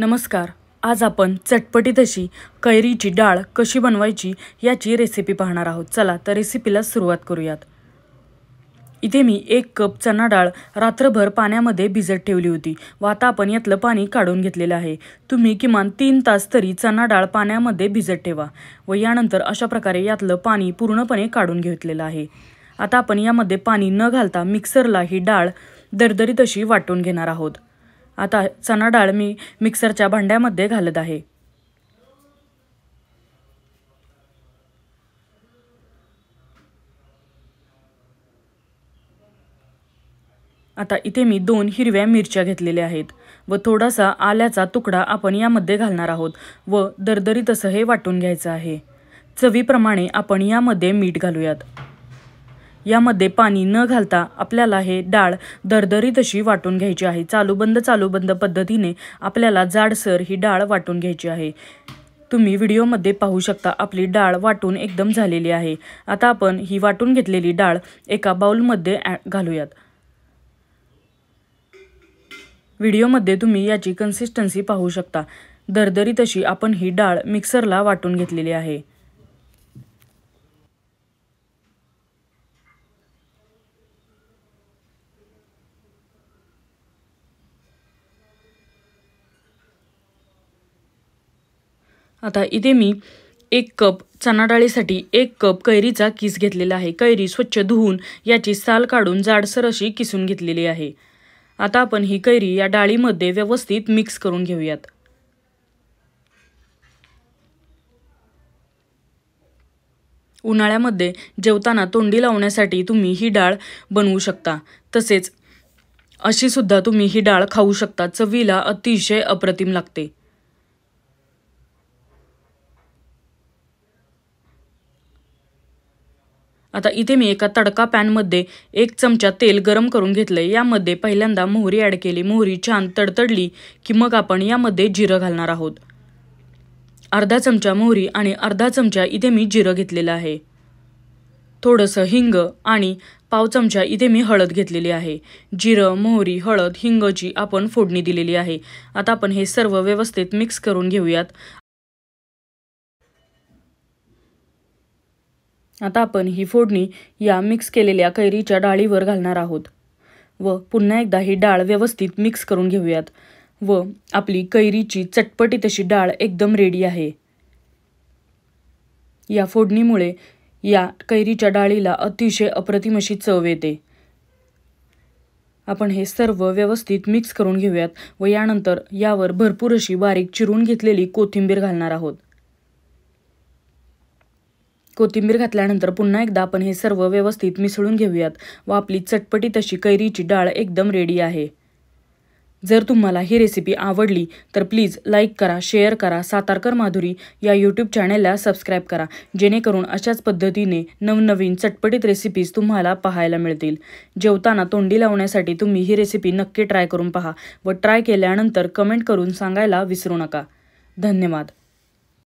नमस्कार आज आपण चटपटीत अशी कैरीची डाळ कशी बनवायची याची रेसिपी पाहणार आहोत चला तर रेसिपीला सुरुवात करूयात इथे मी एक कप चना डाळ रात्रभर पाण्यामध्ये भिजत ठेवली होती व आता आपण यातलं पाणी काढून घेतलेलं आहे तुम्ही किमान तीन तास तरी चना डाळ पाण्यामध्ये भिजत ठेवा व यानंतर अशा प्रकारे यातलं पाणी पूर्णपणे काढून घेतलेलं आहे आता आपण यामध्ये पाणी न घालता मिक्सरला ही डाळ दरदरीत अशी वाटून घेणार आहोत आता चणा डाळ मी मिक्सरच्या भांड्यामध्ये घालत आहे आता इथे मी दोन हिरव्या मिरच्या घेतलेल्या आहेत व थोडासा आल्याचा तुकडा आपण यामध्ये घालणार आहोत व दरदरीत असं हे वाटून घ्यायचं आहे चवीप्रमाणे आपण यामध्ये मीठ घालूयात यामध्ये पाणी न घालता आपल्याला हे डाळ दरदरीत तशी वाटून घ्यायची आहे चालू बंद चालू बंद पद्धतीने आपल्याला जाडसर ही डाळ वाटून घ्यायची आहे तुम्ही व्हिडिओमध्ये पाहू शकता आपली डाळ वाटून एकदम झालेली आहे आता आपण ही वाटून घेतलेली डाळ एका बाऊलमध्ये घालूयात व्हिडिओमध्ये तुम्ही याची कन्सिस्टन्सी पाहू शकता दरदरी तशी आपण ही डाळ मिक्सरला वाटून घेतलेली आहे आता इथे मी एक कप चना डाळीसाठी एक कप कैरीचा किस घेतलेला आहे कैरी स्वच्छ धुवून याची साल काढून जाडसर अशी किसून घेतलेली आहे आता आपण ही कैरी या डाळीमध्ये व्यवस्थित मिक्स करून घेऊयात उन्हाळ्यामध्ये जेवताना तोंडी लावण्यासाठी तुम्ही ही डाळ बनवू शकता तसेच अशी सुद्धा तुम्ही ही डाळ खाऊ शकता चवीला अतिशय अप्रतिम लागते आता इथे मी एका तडका पॅनमध्ये एक चमचा तेल गरम करून घेतलं आहे यामध्ये पहिल्यांदा मोहरी ॲड केली मोहरी छान तडतडली की मग आपण यामध्ये जिरं घालणार आहोत अर्धा चमचा मोहरी आणि अर्धा चमचा इथे मी जिरं घेतलेलं आहे थोडंसं हिंग आणि पाव चमचा इथे मी हळद घेतलेली आहे जिरं मोहरी हळद हिंगची आपण फोडणी दिलेली आहे आता आपण हे सर्व व्यवस्थित मिक्स करून घेऊयात आता आपण ही फोडणी या मिक्स केलेल्या कैरीच्या डाळीवर घालणार आहोत व पुन्हा एकदा ही डाळ व्यवस्थित मिक्स करून घेऊयात व आपली कैरीची चटपटी तशी डाळ एकदम रेडी आहे या फोडणीमुळे या कैरीच्या डाळीला अतिशय अप्रतिम अशी चव येते आपण हे सर्व व्यवस्थित मिक्स करून घेऊयात व यानंतर यावर भरपूर अशी बारीक चिरून घेतलेली कोथिंबीर घालणार आहोत कोथिंबीर घातल्यानंतर पुन्हा एकदा आपण हे सर्व व्यवस्थित मिसळून घेऊयात व आपली चटपटी तशी कैरीची डाळ एकदम रेडी आहे जर तुम्हाला ही रेसिपी आवडली तर प्लीज लाईक करा शेअर करा सातारकर माधुरी या यूट्यूब चॅनेलला सबस्क्राईब करा जेणेकरून अशाच पद्धतीने नवनवीन चटपटीत रेसिपीज तुम्हाला पाहायला मिळतील जेवताना तोंडी लावण्यासाठी तुम्ही ही रेसिपी नक्की ट्राय करून पहा व ट्राय केल्यानंतर कमेंट करून सांगायला विसरू नका धन्यवाद